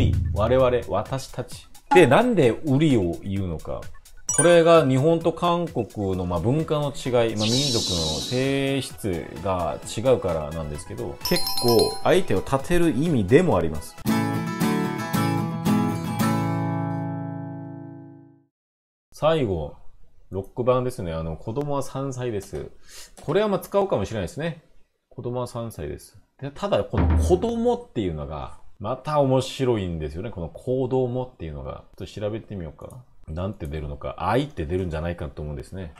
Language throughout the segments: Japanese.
り、我々、私たち。で、なんで売りを言うのか。これが日本と韓国のま文化の違い、まあ、民族の性質が違うからなんですけど、結構相手を立てる意味でもあります。最後、ロック版ですね。あの、子供は3歳です。これはま使うかもしれないですね。子供は3歳です。でただ、この子供っていうのが、また面白いんですよね。この行動もっていうのが。ちょっと調べてみようかな。なんて出るのか。愛って出るんじゃないかと思うんですね。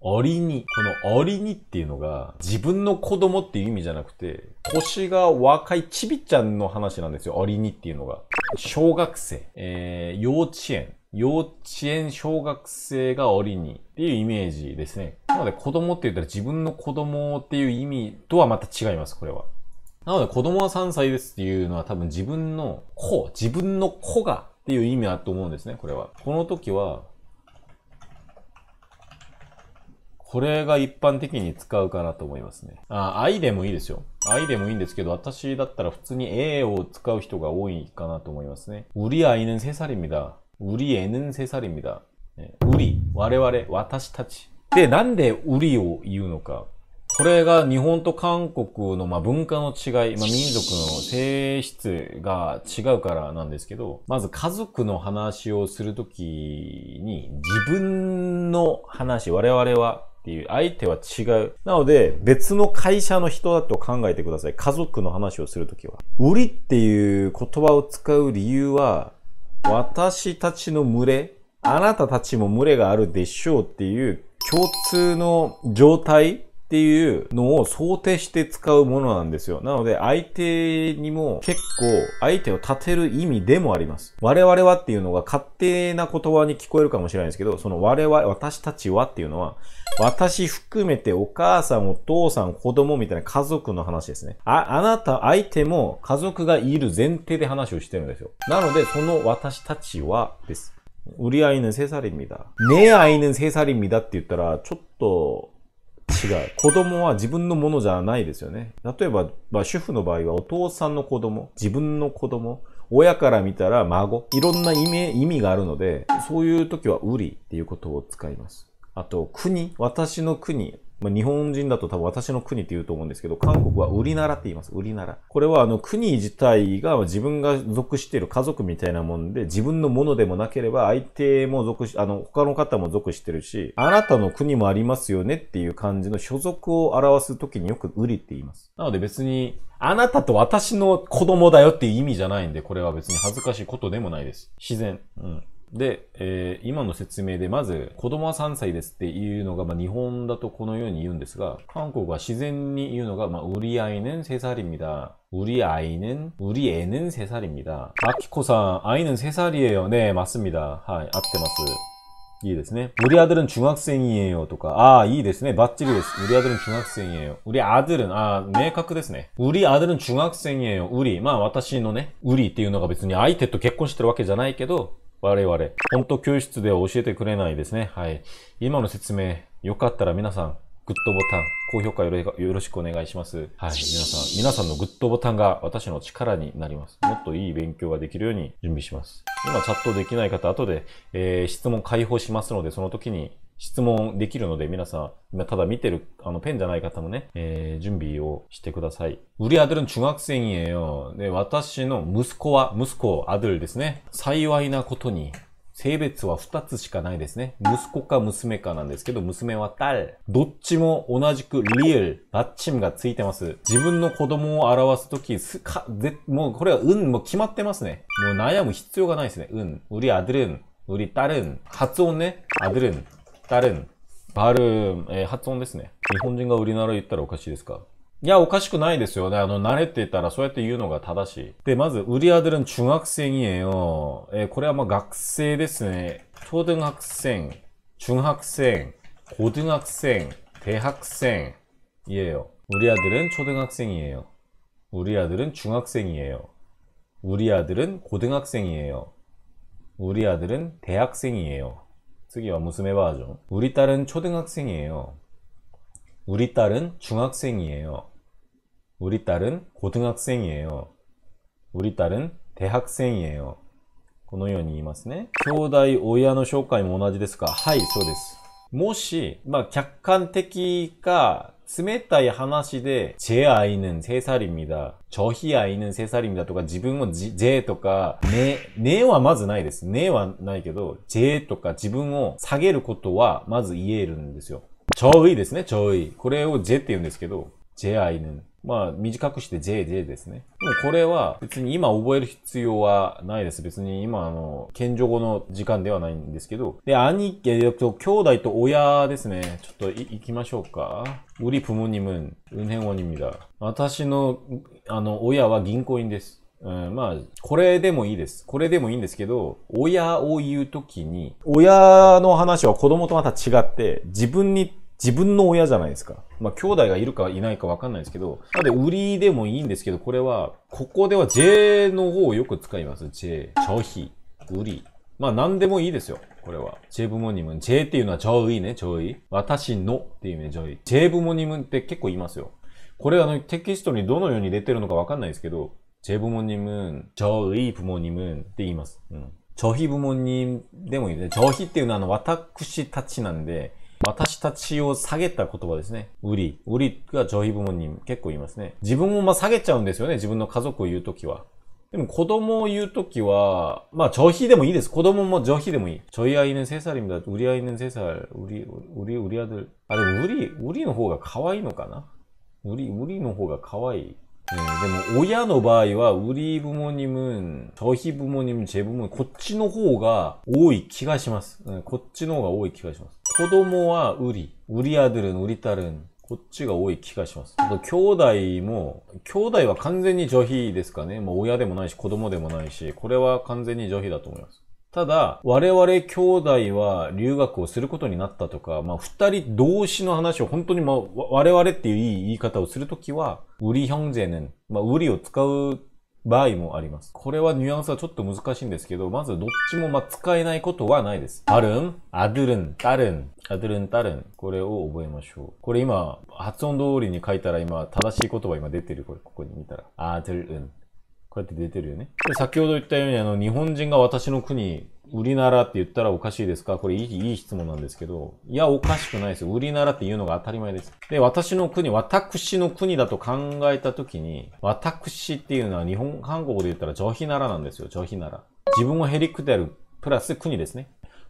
おりに。このおりにっていうのが、自分の子供っていう意味じゃなくて、腰が若いちびちゃんの話なんですよ。おりにっていうのが。小学生、えー、幼稚園。幼稚園、小学生がおりにっていうイメージですね。なので子供って言ったら自分の子供っていう意味とはまた違います、これは。なので子供は3歳ですっていうのは多分自分の子、自分の子がっていう意味だと思うんですね、これは。この時は、これが一般的に使うかなと思いますね。あ、愛でもいいですよ。愛でもいいんですけど、私だったら普通に A を使う人が多いかなと思いますね。우리아이는세살입니 다。 우리애는세살입니 다。 우 리、 我々、私たち。で、なんで우리を言うのか。これが日本と韓国のま文化の違い、まあ、民族の性質が違うからなんですけど、まず家族の話をするときに自分の話、我々はっていう、相手は違う。なので、別の会社の人だと考えてください。家族の話をするときは。売りっていう言葉を使う理由は、私たちの群れ、あなたたちも群れがあるでしょうっていう共通の状態っていうのを想定して使うものなんですよ。なので相手にも結構相手を立てる意味でもあります。我々はっていうのが勝手な言葉に聞こえるかもしれないですけど、その我々、私たちはっていうのは、私含めてお母さん、お父さん、子供みたいな家族の話ですね。あ、あなた、相手も家族がいる前提で話をしてるんですよ。なので、その私たちはです。우리아이는세살입ね。 다。 내아이는세살입니다って言ったら、ちょっと、違う。子供は自分のものじゃないですよね。例えば、まあ、主婦の場合はお父さんの子供、自分の子供、親から見たら孫、いろんな意味意味があるので、そういう時は売りっていうことを使います。あと、国、私の国、まあ、日本人だと多分私の国って言うと思うんですけど、韓国は売りならって言います。売りなら。これはあの国自体が自分が属している家族みたいなもんで、自分のものでもなければ相手も属し、あの、他の方も属してるし、あなたの国もありますよねっていう感じの所属を表すときによく売りって言います。なので別に、あなたと私の子供だよっていう意味じゃないんで、これは別に恥ずかしいことでもないです。自然。うん。で、えー、今の説明でまず子供は3歳ですっていうのが、まあ、日本だとこのように言うんですが、韓国は自然に言うのが、まあ、우리아이는세살입니 다。 우리아이는우리애는세살입니 다。 アキコさん、아이는세살이에요ね、맞습니 다。 はい、合ってます。いいですね。우리아들은중학생이에요とか、ああ、いいですね。バッチリです。우리아들은중학생이에요우리아들은ああ、明確ですね。우리아들은중학생이에요우리まあ、私のね、우리っていうのが別に相手と結婚してるわけじゃないけど、我々。ほんと教室では教えてくれないですね。はい。今の説明、よかったら皆さん、グッドボタン、高評価よろしくお願いします。はい。皆さん、皆さんのグッドボタンが私の力になります。もっといい勉強ができるように準備します。今チャットできない方、後で、えー、質問開放しますので、その時に質問できるので、皆さん、今ただ見てる、あの、ペンじゃない方もね、えー、準備をしてください。우리아들은中学生이에 요。 で、私の息子は、息子、アドルですね。幸いなことに、性別は二つしかないですね。息子か娘かなんですけど、娘は 딸。 どっちも同じくリエル、バッチムがついてます。自分の子供を表すとき、す、か、ぜ、もうこれは運、もう決まってますね。もう悩む必要がないですね。運。우리아들 은、 우리딸 은、 発音ね。ド들ン。ダルン。バルーン。えー、発音ですね。日本人が売りなら言ったらおかしいですかいや、おかしくないですよね。あの、慣れてたらそうやって言うのが正しい。で、まず、売り当てる中学生にえよ。えー、これはまあ学生ですね。초등학 생、 中学生、고등학생대학생이에요우리아들은초등학생이에요우리아들은중학생이에요우리아들은고등학생이에요우리아들은대학생이에요 쓰기 연무음 해봐야죠. 우리 딸은 초등학생이에요. 우리 딸은 중학생이에요. 우리 딸은 고등학생이에요. 우리 딸은 대학생이에요. このように言いますね。兄弟、親の紹介も同じですかはい、そうです。もし、まあ、客観的か、冷たい話で、제아이는3살입니다저희아이는3살입니다とか、自分をジ제とか、ね、ねはまずないです。ねはないけど、제とか自分を下げることはまず言えるんですよ。ちょイですね、ちょイ。これを제って言うんですけど、제아이는まあ、短くして JJ ですね。もうこれは別に今覚える必要はないです。別に今あの、謙譲語の時間ではないんですけど。で、兄貴、えっと、兄弟と親ですね。ちょっと行きましょうか。우리부모님은은행원입니 다。 私の、あの、親は銀行員です。うん、まあ、これでもいいです。これでもいいんですけど、親を言うときに、親の話は子供とまた違って、自分に自分の親じゃないですか。まあ、兄弟がいるかいないかわかんないですけど、なので、売りでもいいんですけど、これは、ここでは J の方をよく使います。J、ョヒ、売り。まあ、何でもいいですよ。これは。J 部門にも、J っていうのはーイね、ーイ。私のっていうね、ジェ J 部門にもって結構いますよ。これあの、テキストにどのように出てるのかわかんないですけど、ェ제부모님ョイ部門に님은って言います。うん。ヒ희부모님でもいいね。ョヒっていうのはあの、私たちなんで、私たちを下げた言葉ですね。うり。うりが上皮部門に結構言いますね。自分もまあ下げちゃうんですよね。自分の家族を言うときは。でも子供を言うときは、まあ、上皮でもいいです。子供も上皮でもいい。女ょいあいねせさりみたい。売りあいねせさり。売り、売り、売りあで。あ、でもうり、うりの方が可愛いのかなうり、うりの方が可愛い。うん、でも、親の場合は、売り部門にむん、消費部門にむん、チェ部門、こっちの方が多い気がします、うん。こっちの方が多い気がします。子供は売り。売り아ルン、売りたるん。こっちが多い気がします。兄弟も、兄弟は完全に女費ですかね。もう親でもないし子供でもないし、これは完全に女費だと思います。ただ、我々兄弟は留学をすることになったとか、まあ、二人同士の話を本当にまあ、我々っていう言い方をするときは、売り형제 는、 まあ、売りを使う場合もあります。これはニュアンスはちょっと難しいんですけど、まずどっちもま使えないことはないです。あるん、あるるん、たるん、あるるん、たるん。これを覚えましょう。これ今、発音通りに書いたら今、正しい言葉今出てる、これ、ここに見たら。あるん。こうやって出てるよね。で先ほど言ったように、あの、日本人が私の国、売りならって言ったらおかしいですかこれいいいい質問なんですけど、いや、おかしくないですよ。売りならって言うのが当たり前です。で、私の国、私の国だと考えたときに、私っていうのは日本、韓国で言ったら上皮ならなんですよ、上皮なら。自分をヘリクである、プラス国ですね。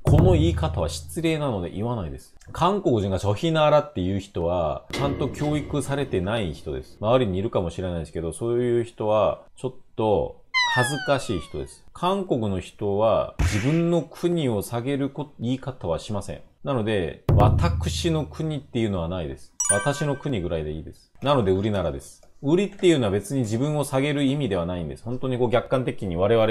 この言い方は失礼なので言わないです。韓国人がョヒナーラっていう人は、ちゃんと教育されてない人です。周りにいるかもしれないですけど、そういう人は、ちょっと、恥ずかしい人です。韓国の人は自分の国を下げる言い方はしません。なので、私の国っていうのはないです。私の国ぐらいでいいです。なので、売りならです。売りっていうのは別に自分を下げる意味ではないんです。本当にこう客観的に我々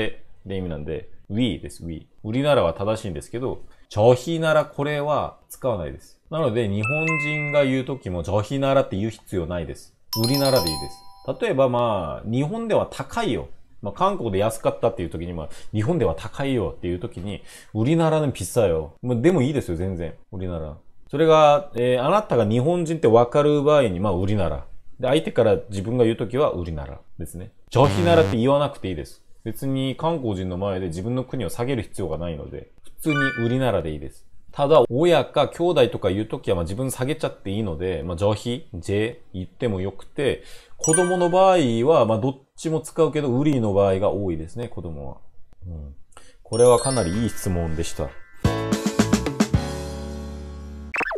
で意味なんで、we です、we。売りならは正しいんですけど、ョヒならこれは使わないです。なので、日本人が言うときもョヒならって言う必要ないです。売りならでいいです。例えばまあ、日本では高いよ。まあ、韓国で安かったっていう時に、まあ、日本では高いよっていう時に、売りならのピッサよ。まあ、でもいいですよ、全然。売りなら。それが、えー、あなたが日本人ってわかる場合に、まあ、売りなら。で、相手から自分が言うときは、売りならですね。上ヒならって言わなくていいです。別に韓国人の前で自分の国を下げる必要がないので、普通に売りならでいいです。ただ、親か兄弟とか言うときは、まあ、自分下げちゃっていいので、まあ、上皮、J 言ってもよくて、子供の場合は、まあ、どっちも使うけど、ウリの場合が多いですね、子供は。うん。これはかなりいい質問でした。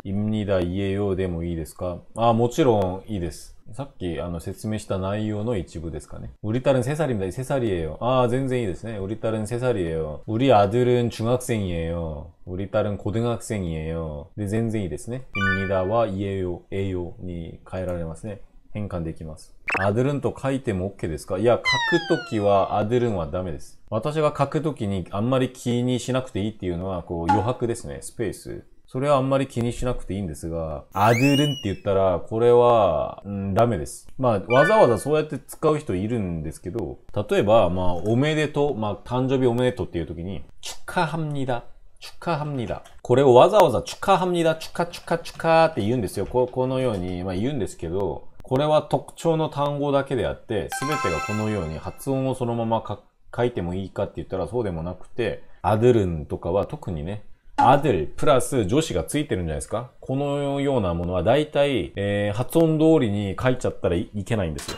意味だ言えようでもいいですかあ、もちろんいいです。さっきあの説明した内容の一部ですかね。우리딸은세살입니セサリ이よ。ああ、全然いいですね。リ우리딸은세살이에요우리아들은중학생이에요우리딸은고등학생이에요で、全然いいですね。입니다와이에 요、 えよに変えられますね。変換できます。アドルンと書いても OK ですかいや、書くときはアドルンはダメです。私が書くときにあんまり気にしなくていいっていうのは、こう余白ですね。スペース。それはあんまり気にしなくていいんですが、アドゥルンって言ったら、これは、うん、ダメです。まあ、わざわざそうやって使う人いるんですけど、例えば、まあ、おめでとう、まあ、誕生日おめでとうっていう時に、チュカハムニダ。チュカハムニダ。これをわざわざチュカハムニダ、チュカチュカチュカって言うんですよ。ここのように、まあ、言うんですけど、これは特徴の単語だけであって、すべてがこのように発音をそのまま書いてもいいかって言ったらそうでもなくて、アドゥルンとかは特にね、アデル、プラス女子がついてるんじゃないですかこのようなものは大体、えー、発音通りに書いちゃったらいけないんですよ。